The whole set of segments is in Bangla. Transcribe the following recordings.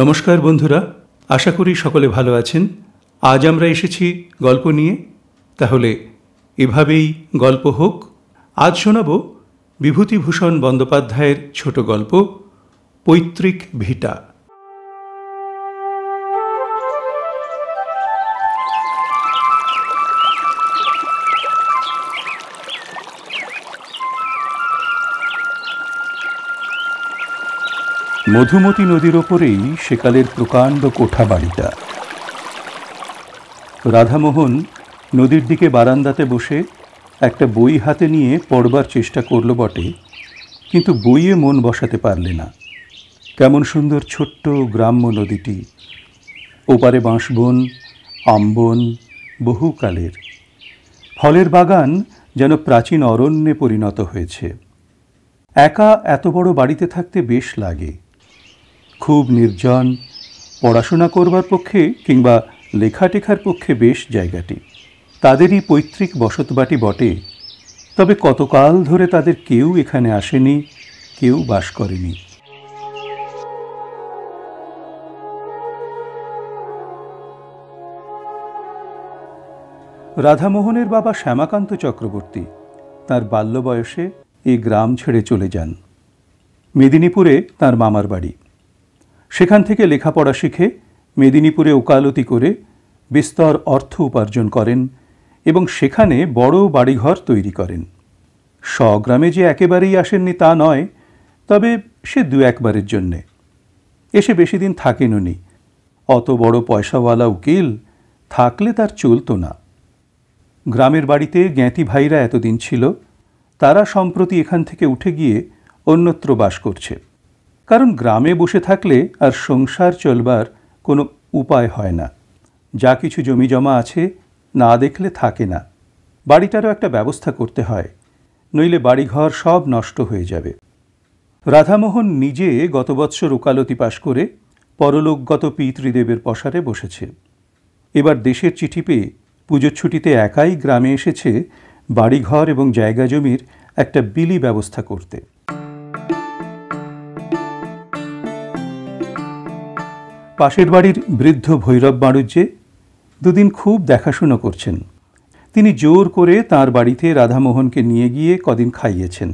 নমস্কার বন্ধুরা আশা করি সকলে ভালো আছেন আজ আমরা এসেছি গল্প নিয়ে তাহলে এভাবেই গল্প হোক আজ শোনাব বিভূতিভূষণ বন্দ্যোপাধ্যায়ের ছোট গল্প পৈতৃক ভিটা মধুমতি নদীর ওপরেই সেকালের প্রকাণ্ড কোঠা বাড়িটা রাধামোহন নদীর দিকে বারান্দাতে বসে একটা বই হাতে নিয়ে পড়বার চেষ্টা করল বটে কিন্তু বইয়ে মন বসাতে পারলে না কেমন সুন্দর ছোট্ট গ্রাম্য নদীটি ওপারে বাঁশবন আম্বন বহুকালের ফলের বাগান যেন প্রাচীন অরণ্যে পরিণত হয়েছে একা এত বড় বাড়িতে থাকতে বেশ লাগে খুব নির্জন পড়াশোনা করবার পক্ষে কিংবা লেখাটেখার পক্ষে বেশ জায়গাটি তাদেরই পৈতৃক বসতবাটি বটে তবে কতকাল ধরে তাদের কেউ এখানে আসেনি কেউ বাস করেনি রাধামোহনের বাবা শ্যামাকান্ত চক্রবর্তী তার বাল্য বয়সে এই গ্রাম ছেড়ে চলে যান মেদিনীপুরে তার মামার বাড়ি সেখান থেকে লেখাপড়া শিখে মেদিনীপুরে ওকালতি করে বিস্তর অর্থ উপার্জন করেন এবং সেখানে বড় বাড়িঘর তৈরি করেন স্বগ্রামে যে একেবারেই আসেননি তা নয় তবে সে দু একবারের জন্যে এসে বেশি দিন থাকেন উনি অত বড় পয়সাওয়ালা উকিল থাকলে তার চলতো না গ্রামের বাড়িতে জ্ঞাতি ভাইরা এতদিন ছিল তারা সম্প্রতি এখান থেকে উঠে গিয়ে অন্যত্র বাস করছে কারণ গ্রামে বসে থাকলে আর সংসার চলবার কোনো উপায় হয় না যা কিছু জমি জমা আছে না দেখলে থাকে না বাড়িটারও একটা ব্যবস্থা করতে হয় নইলে বাড়িঘর সব নষ্ট হয়ে যাবে রাধামোহন নিজে গত বৎসর ওকালতি পাশ করে পরলোকগত পিতৃদেবের পসারে বসেছে এবার দেশের চিঠি পেয়ে পুজোর ছুটিতে একাই গ্রামে এসেছে বাড়িঘর এবং জায়গা জমির একটা বিলি ব্যবস্থা করতে পাশের বাড়ির বৃদ্ধ ভৈরব বাণুজ্যে দুদিন খুব দেখাশুনো করছেন তিনি জোর করে তার বাড়িতে রাধামোহনকে নিয়ে গিয়ে কদিন খাইয়েছেন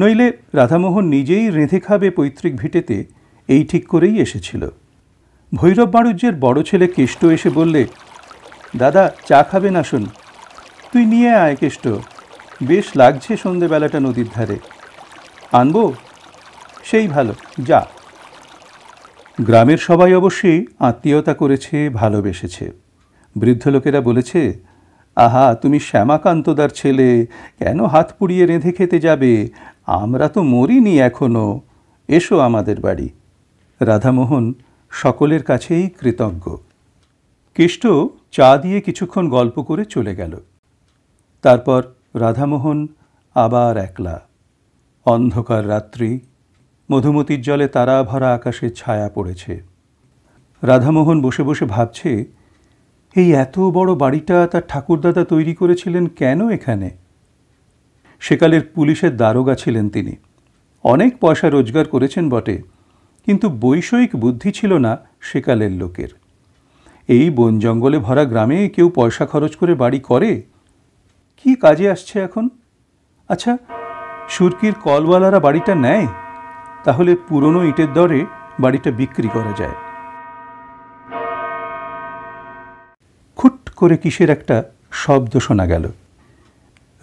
নইলে রাধামোহন নিজেই রেঁধে খাবে পৈতৃক ভিটেতে এই ঠিক করেই এসেছিল ভৈরব বাণুজ্যের বড় ছেলে কেষ্ট এসে বললে দাদা চা খাবেন আসুন তুই নিয়ে আয় কেষ্ট বেশ লাগছে সন্ধেবেলাটা নদীর ধারে আনবো সেই ভালো যা গ্রামের সবাই অবশ্যই আত্মীয়তা করেছে ভালোবেসেছে বৃদ্ধ লোকেরা বলেছে আহা তুমি শ্যামাকান্তদার ছেলে কেন হাত পুড়িয়ে রেঁধে খেতে যাবে আমরা তো মরিনি এখনও এসো আমাদের বাড়ি রাধামোহন সকলের কাছেই কৃতজ্ঞ কেষ্ট চা দিয়ে কিছুক্ষণ গল্প করে চলে গেল তারপর রাধামোহন আবার একলা অন্ধকার রাত্রি মধুমতির জলে তারা ভরা আকাশে ছায়া পড়েছে রাধামোহন বসে বসে ভাবছে এই এত বড় বাড়িটা তার ঠাকুরদাদা তৈরি করেছিলেন কেন এখানে সেকালের পুলিশের দারোগা ছিলেন তিনি অনেক পয়সা রোজগার করেছেন বটে কিন্তু বৈষয়িক বুদ্ধি ছিল না সেকালের লোকের এই বন জঙ্গলে ভরা গ্রামে কেউ পয়সা খরচ করে বাড়ি করে কি কাজে আসছে এখন আচ্ছা সুরকির কলওয়ালারা বাড়িটা নেয় তাহলে পুরনো ইটের দরে বাড়িটা বিক্রি করা যায় খুট করে কিসের একটা শব্দ শোনা গেল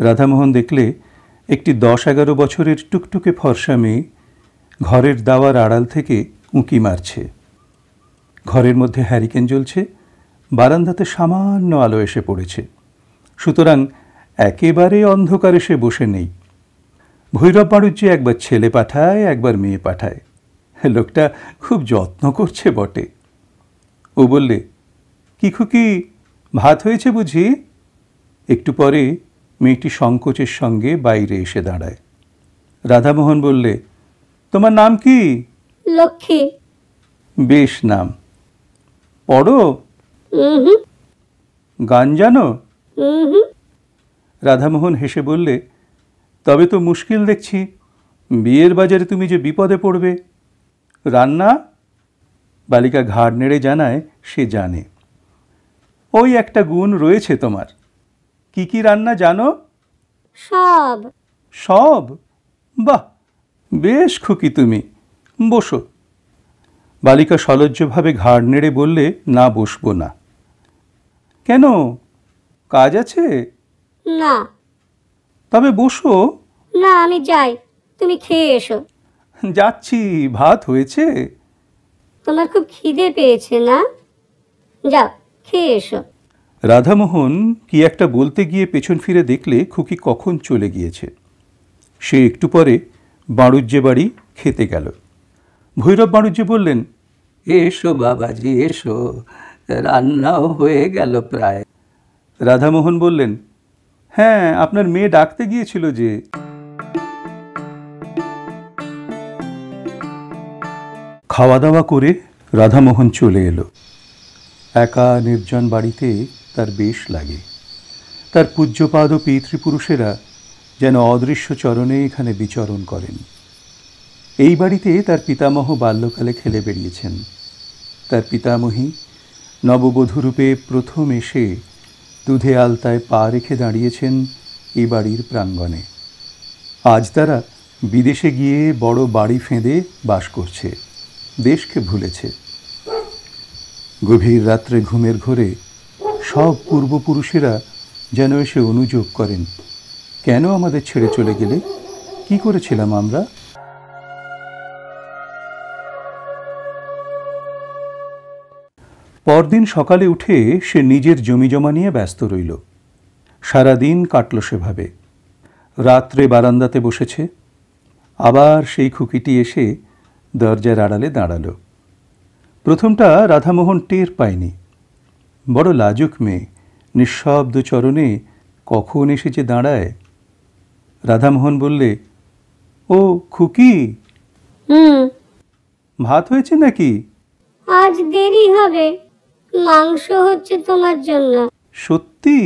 রাধামোহন দেখলে একটি দশ এগারো বছরের টুকটুকে ফর্সা মেয়ে ঘরের দাওয়ার আড়াল থেকে উঁকি মারছে ঘরের মধ্যে হ্যারিকেন জ্বলছে বারান্দাতে সামান্য আলো এসে পড়েছে সুতরাং একেবারে অন্ধকারে সে বসে নেই ভৈরব বাড়ুজ্জি একবার ছেলে পাঠায় একবার মেয়ে পাঠায় লোকটা খুব যত্ন করছে বটে ও বললে কি খুকি ভাত হয়েছে বুঝি একটু পরে মেয়েটি সংকোচের সঙ্গে বাইরে এসে দাঁড়ায় রাধামোহন বললে তোমার নাম কি লক্ষ্মী বেশ নাম পড়ো গান জানো রাধামোহন হেসে বললে তবে তো মুশকিল দেখছি বিয়ের বাজারে তুমি যে বিপদে পড়বে রান্না বালিকা ঘাড় নেড়ে জানায় সে জানে ওই একটা গুণ রয়েছে তোমার কি কি রান্না জানো সব সব বাহ বেশ খুকি তুমি বসো বালিকা সলজ্জভাবে ঘাড় নেড়ে বললে না বসবো না কেন কাজ আছে না তবে বসো না আমি যাই তুমি খেয়ে এসো যাচ্ছি ভাত হয়েছে তোমার খুব খিদে পেয়েছে না যাও খেয়ে এসো রাধামোহন কি একটা বলতে গিয়ে পেছন ফিরে দেখলে খুকি কখন চলে গিয়েছে সে একটু পরে বাড়ুজ্যে বাড়ি খেতে গেল ভৈরব বাড়ুজ্যে বললেন এসো বাবাজি এসো রান্নাও হয়ে গেল প্রায় রাধামোহন বললেন হ্যাঁ আপনার মেয়ে ডাকতে গিয়েছিল যে খাওয়া দাওয়া করে রাধামোহন চলে এলো একা নির্জন বাড়িতে তার বেশ লাগে তার পূজ্যপাদ ও পিতৃপুরুষেরা যেন অদৃশ্য চরণে এখানে বিচরণ করেন এই বাড়িতে তার পিতামহ বাল্যকালে খেলে বেরিয়েছেন তার পিতামহী নববধূরূপে প্রথম এসে দুধে আলতায় পা রেখে দাঁড়িয়েছেন এ বাড়ির প্রাঙ্গণে আজ তারা বিদেশে গিয়ে বড় বাড়ি ফেঁদে বাস করছে দেশকে ভুলেছে গভীর রাত্রে ঘুমের ঘোরে সব পূর্বপুরুষেরা যেন এসে অনুযোগ করেন কেন আমাদের ছেড়ে চলে গেলে কি করেছিলাম আমরা পরদিন সকালে উঠে সে নিজের জমিজমা নিয়ে ব্যস্ত রইল সারাদিন কাটল সেভাবে রাত্রে বারান্দাতে বসেছে আবার সেই খুকিটি এসে দরজার আড়ালে দাঁড়াল প্রথমটা রাধামোহন টের পায়নি বড় লাজুক মেয়ে নিঃশব্দ চরণে কখন এসে যে দাঁড়ায় রাধামোহন বললে ও খুকি ভাত হয়েছে নাকি আজ দেরি হবে মাংস হচ্ছে তোমার জন্য সত্যি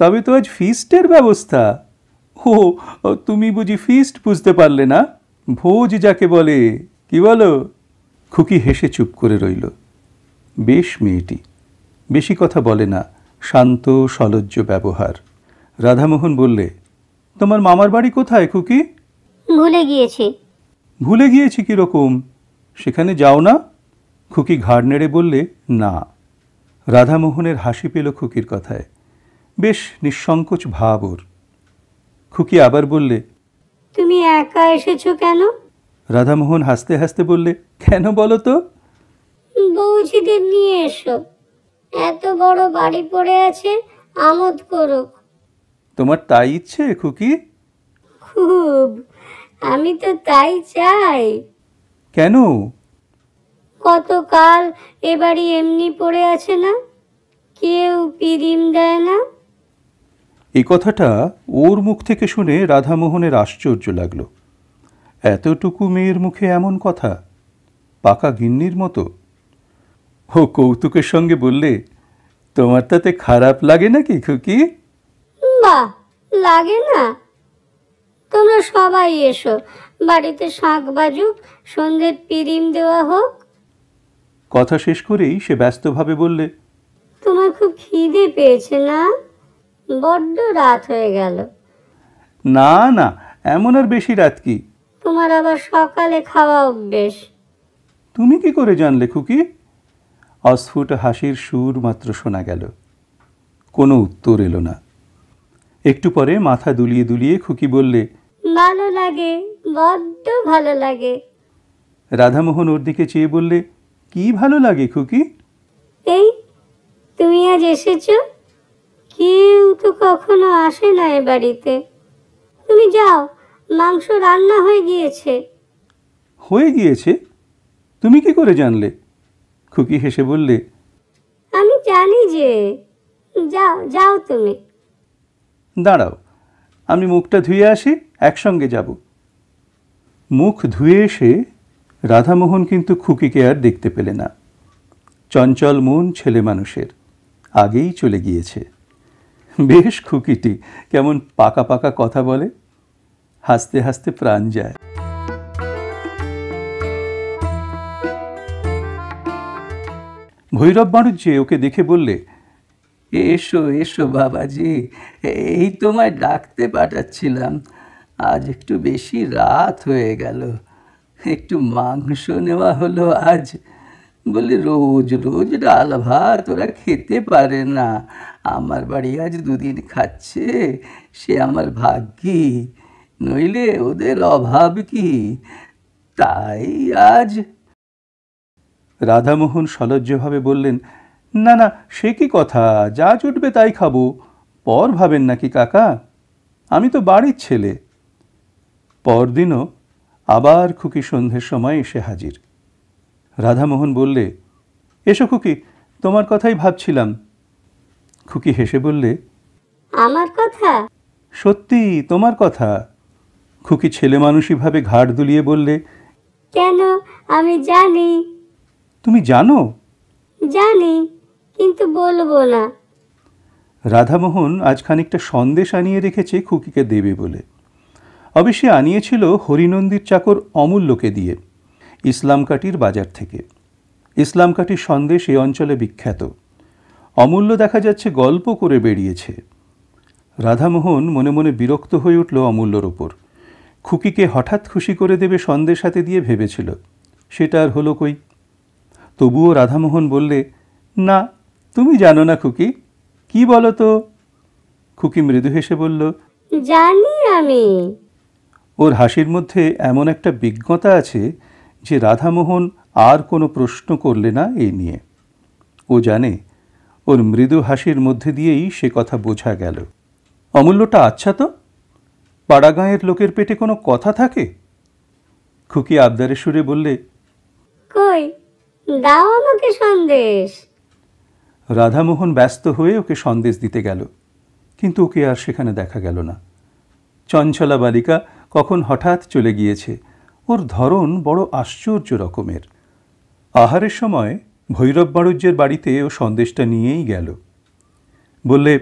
তবে তো আজ ফিস্টের ব্যবস্থা ও তুমি বুঝি ফিস্ট বুঝতে পারলে না ভোজ যাকে বলে কি বলো খুকি হেসে চুপ করে রইল বেশ মেয়েটি বেশি কথা বলে না শান্ত সলজ্জ ব্যবহার রাধামোহন বললে তোমার মামার বাড়ি কোথায় খুকি ভুলে গিয়েছি ভুলে গিয়েছি কিরকম সেখানে যাও না খুকি ঘাড় নেড়ে বললে না রাধামোহনের হাসি পেল খুকির কথায় বেশ নিঃসংকোচ ভাব ওর খুকি আবার বললে তুমি একা এসেছো কেন রাধামোহন হাসতে হাসতে বললে কেন বলো তো বৌজিদের নিয়ে এসো এত বড় বাড়ি পড়ে আছে আমোদ করো তোমার তাই ইচ্ছে খুকি খুব আমি তো তাই চাই কেন কতকাল এ বাড়ি এমনি পড়ে আছে না কেউ পিদিম দেয় না এ কথাটা ওর মুখ থেকে শুনে রাধামোহনের আশ্চর্য লাগল এতটুকু মেয়ের মুখে এমন কথা পাকা গিন্নির মতো ও কৌতুকের সঙ্গে বললে তোমার তাতে খারাপ লাগে নাকি খুকি বা লাগে না তোমরা সবাই এসো বাড়িতে শাঁখ বাজুক সন্ধ্যের পিরিম দেওয়া হোক কথা শেষ করেই সে ব্যস্তভাবে বললে তোমার খুব খিদে পেয়েছে না বড্ড রাত হয়ে গেল না না এমন আর বেশি রাত কি তোমার আবার সকালে খাওয়া অভ্যেস তুমি কি করে জানলে খুকি অস্ফুট হাসির সুর মাত্র শোনা গেল কোনো উত্তর এলো না একটু পরে মাথা দুলিয়ে দুলিয়ে খুকি বললে ভালো লাগে বড্ড ভালো লাগে রাধামোহন ওর দিকে চেয়ে বললে কি ভালো লাগে খুকি এই তুমি আজ এসেছো কেউ তো কখনো আসে না এ বাড়িতে তুমি যাও মাংস রান্না হয়ে গিয়েছে হয়ে গিয়েছে তুমি কি করে জানলে খুকি হেসে বললে আমি জানি যে যাও যাও তুমি দাঁড়াও আমি মুখটা ধুয়ে আসি একসঙ্গে যাব মুখ ধুয়ে এসে রাধামোহন কিন্তু খুকিকে আর দেখতে পেলে না চঞ্চল মন ছেলে মানুষের আগেই চলে গিয়েছে বেশ খুকিটি কেমন পাকা পাকা কথা বলে হাসতে হাসতে প্রাণ যায় ভৈরব বাণুজ্যে ওকে দেখে বললে এসো এসো বাবাজি এই তোমায় ডাকতে পাঠাচ্ছিলাম আজ একটু বেশি রাত হয়ে গেল একটু মাংস নেওয়া হলো আজ বলে রোজ রোজ ডাল ভাত ওরা খেতে পারে না আমার বাড়ি আজ দুদিন খাচ্ছে সে আমার ভাগ্যি নইলে ওদের অভাব কি তাই আজ রাধামোহন সলজ্জভাবে বললেন না না সে কি কথা যা জুটবে তাই খাবো পর ভাবেন নাকি কাকা আমি তো বাড়ির ছেলে পরদিনও আবার খুকি সন্ধ্যের সময় এসে হাজির রাধামোহন বললে এসো খুকি তোমার কথাই ভাবছিলাম খুকি হেসে বললে আমার কথা সত্যি তোমার কথা খুকি ছেলে ভাবে ঘাট দুলিয়ে বললে কেন আমি জানি তুমি জানো জানি কিন্তু বলবো না রাধামোহন আজ খানিকটা সন্দেশ আনিয়ে রেখেছে খুকিকে দেবে বলে অবশ্যই আনিয়েছিল হরিনন্দির চাকর অমূল্যকে দিয়ে ইসলামকাটির বাজার থেকে ইসলামকাটির সন্দেশ এই অঞ্চলে বিখ্যাত অমূল্য দেখা যাচ্ছে গল্প করে বেরিয়েছে রাধামোহন মনে মনে বিরক্ত হয়ে উঠল অমূল্যর ওপর খুকিকে হঠাৎ খুশি করে দেবে সন্দেশ হাতে দিয়ে ভেবেছিল সেটা আর হলো কই তবুও রাধামোহন বললে না তুমি জানো না খুকি কি বলো তো খুকি মৃদু হেসে বলল জানি আমি ওর হাসির মধ্যে এমন একটা বিজ্ঞতা আছে যে রাধামোহন আর কোনো প্রশ্ন করলে না এই নিয়ে ও জানে ওর মৃদু হাসির মধ্যে দিয়েই সে কথা বোঝা গেল অমূল্যটা আচ্ছা তো পাড়াগাঁয়ের লোকের পেটে কোনো কথা থাকে খুকি আবদারে সুরে বললে কই দাও আমাকে সন্দেশ রাধামোহন ব্যস্ত হয়ে ওকে সন্দেশ দিতে গেল কিন্তু ওকে আর সেখানে দেখা গেল না চঞ্চলা বালিকা কখন হঠাৎ চলে গিয়েছে ওর ধরন বড় আশ্চর্য রকমের আহারের সময় ভৈরব বাণুজ্যের বাড়িতে ও সন্দেশটা নিয়েই গেল বললে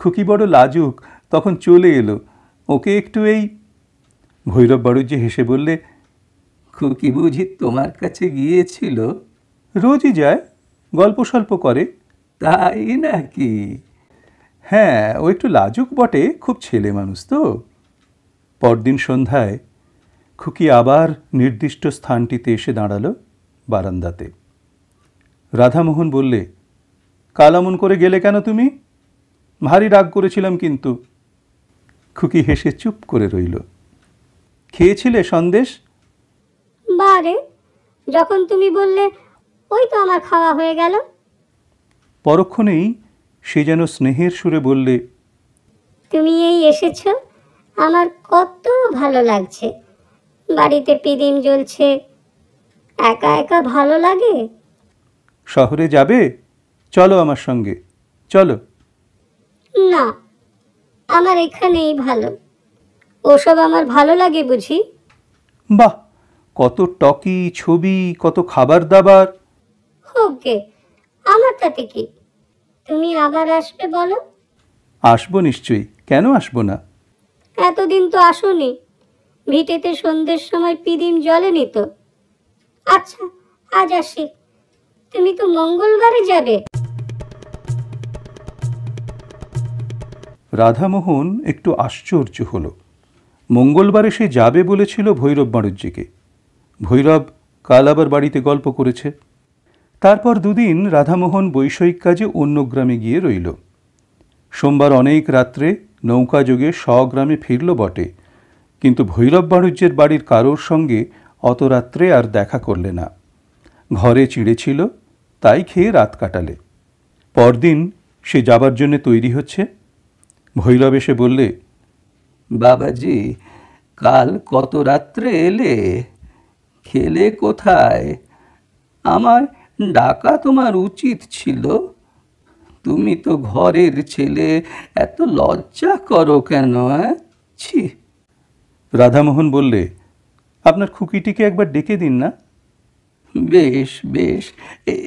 খুকি বড় লাজুক তখন চলে এলো ওকে একটু এই ভৈরব বাণুজ্য হেসে বললে খুকি বুঝি তোমার কাছে গিয়েছিল রোজই যায় গল্প স্বল্প করে তাই নাকি হ্যাঁ ও একটু লাজুক বটে খুব ছেলে মানুষ তো পরদিন সন্ধ্যায় খুকি আবার নির্দিষ্ট স্থানটিতে এসে দাঁড়াল বারান্দাতে রাধামোহন বললে কালামন করে গেলে কেন তুমি ভারী রাগ করেছিলাম কিন্তু খুকি হেসে চুপ করে রইল খেয়েছিলে সন্দেশ বারে যখন তুমি বললে ওই তো আমার খাওয়া হয়ে গেল পরক্ষণেই সে যেন স্নেহের সুরে বললে তুমি এই এসেছো আমার কত ভালো লাগছে বাড়িতে পিদিম জ্বলছে একা একা ভালো লাগে শহরে যাবে চলো আমার সঙ্গে চলো না আমার এখানেই ভালো ওসব আমার ভালো লাগে বুঝি বাহ কত টকি ছবি কত খাবার দাবার ওকে আমার তাতে কি তুমি আবার আসবে বলো আসবো নিশ্চয়ই কেন আসবো না এতদিন তো আসুনি ভিটেতে সন্ধ্যের সময় পিদিম জলে নিত আচ্ছা আজ আসি তুমি তো মঙ্গলবারে যাবে রাধামোহন একটু আশ্চর্য হল মঙ্গলবারে সে যাবে বলেছিল ভৈরব বাণুজ্যকে ভৈরব কাল আবার বাড়িতে গল্প করেছে তারপর দুদিন রাধামোহন বৈষয়িক কাজে অন্য গ্রামে গিয়ে রইল সোমবার অনেক রাত্রে নৌকা যোগে স্বগ্রামে ফিরল বটে কিন্তু ভৈরব বাণিজ্যের বাড়ির কারোর সঙ্গে অত রাত্রে আর দেখা করলে না ঘরে চিড়েছিল তাই খেয়ে রাত কাটালে পরদিন সে যাবার জন্য তৈরি হচ্ছে ভৈরব এসে বললে বাবাজি কাল কত রাত্রে এলে খেলে কোথায় আমার ডাকা তোমার উচিত ছিল তুমি তো ঘরের ছেলে এত লজ্জা করো কেন ছি রাধামোহন বললে আপনার খুকিটিকে একবার ডেকে দিন না বেশ বেশ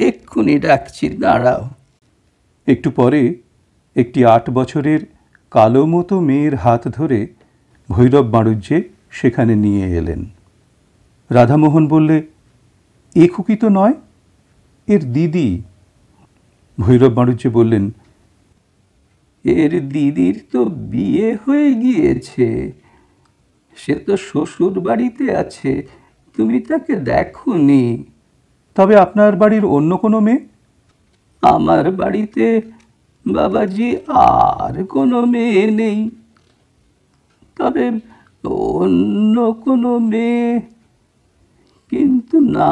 এক্ষুনি ডাকছি দাঁড়াও একটু পরে একটি আট বছরের কালো মতো মেয়ের হাত ধরে ভৈরব বাণুজ্যে সেখানে নিয়ে এলেন রাধামোহন বললে এ খুকি তো নয় এর দিদি ভৈরব মারুচি বললেন এর দিদির তো বিয়ে হয়ে গিয়েছে সে তো শ্বশুর বাড়িতে আছে তুমি তাকে দেখো নি তবে আপনার বাড়ির অন্য কোনো মেয়ে আমার বাড়িতে বাবাজি আর কোনো মেয়ে নেই তবে অন্য কোনো মেয়ে কিন্তু না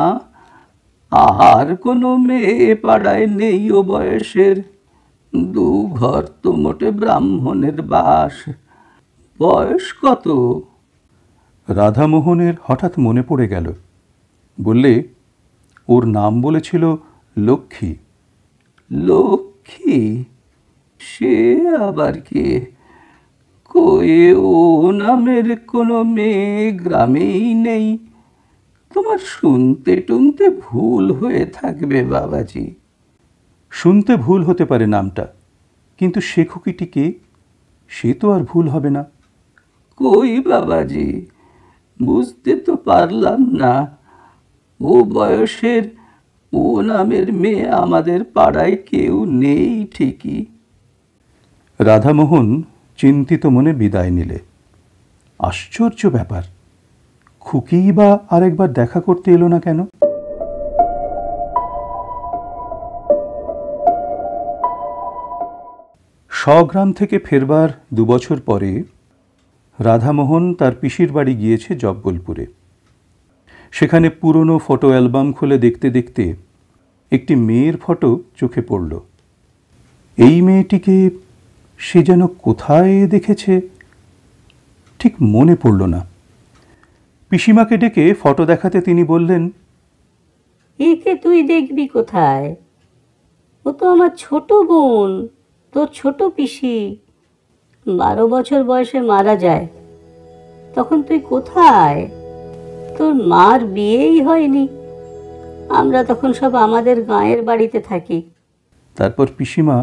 আর কোনো মেয়ে পাড়ায় নেই ও বয়সের দু ঘর তো মোটে ব্রাহ্মণের বাস বয়স কত রাধামোহনের হঠাৎ মনে পড়ে গেল বললে ওর নাম বলেছিল লক্ষ্মী লক্ষ্মী সে আবার কে কয়ে ও নামের কোনো মেয়ে গ্রামেই নেই তোমার শুনতে টুনতে ভুল হয়ে থাকবে বাবাজি শুনতে ভুল হতে পারে নামটা কিন্তু শেখুকিটিকে সে তো আর ভুল হবে না কই বাবাজি বুঝতে তো পারলাম না ও বয়সের ও নামের মেয়ে আমাদের পাড়ায় কেউ নেই ঠিকই রাধামোহন চিন্তিত মনে বিদায় নিলে আশ্চর্য ব্যাপার খুকিই বা আরেকবার দেখা করতে এলো না কেন স্বগ্রাম থেকে ফেরবার দুবছর পরে রাধামোহন তার পিসির বাড়ি গিয়েছে জব্বলপুরে সেখানে পুরনো ফটো অ্যালবাম খুলে দেখতে দেখতে একটি মেয়ের ফটো চোখে পড়ল এই মেয়েটিকে সে যেন কোথায় দেখেছে ঠিক মনে পড়ল না পিসিমাকে ডেকে ফটো দেখাতে তিনি বললেন একে তুই দেখবি কোথায় ও তো আমার ছোট বোন তোর ছোট পিসি বারো বছর বয়সে মারা যায় তখন তুই কোথায় তোর মার বিয়েই হয়নি আমরা তখন সব আমাদের গাঁয়ের বাড়িতে থাকি তারপর পিসিমা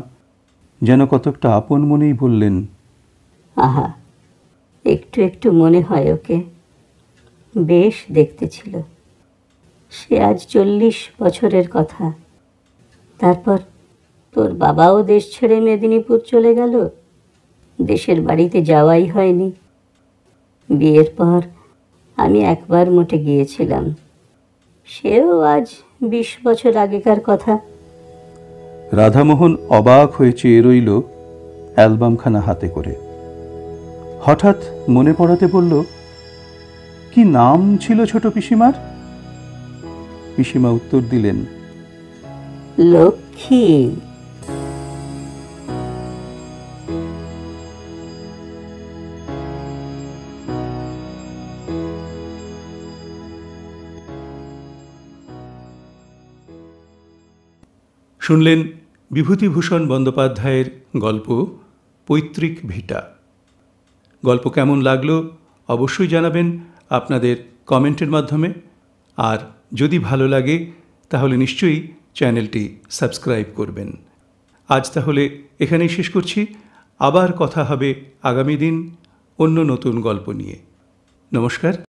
যেন কতকটা আপন মনেই বললেন আহা একটু একটু মনে হয় ওকে বেশ দেখতে ছিল সে আজ চল্লিশ বছরের কথা তারপর তোর বাবাও দেশ ছেড়ে মেদিনীপুর চলে গেল দেশের বাড়িতে যাওয়াই হয়নি বিয়ের পর আমি একবার মোটে গিয়েছিলাম সেও আজ বিশ বছর আগেকার কথা রাধামোহন অবাক হয়ে চেয়ে রইল অ্যালবামখানা হাতে করে হঠাৎ মনে পড়াতে বলল কি নাম ছিল ছোট পিসিমার পিসিমা উত্তর দিলেন লক্ষ্মী শুনলেন বিভূতিভূষণ বন্দ্যোপাধ্যায়ের গল্প পৈতৃক ভিটা গল্প কেমন লাগলো অবশ্যই জানাবেন আপনাদের কমেন্টের মাধ্যমে আর যদি ভালো লাগে তাহলে নিশ্চয়ই চ্যানেলটি সাবস্ক্রাইব করবেন আজ তাহলে এখানেই শেষ করছি আবার কথা হবে আগামী দিন অন্য নতুন গল্প নিয়ে নমস্কার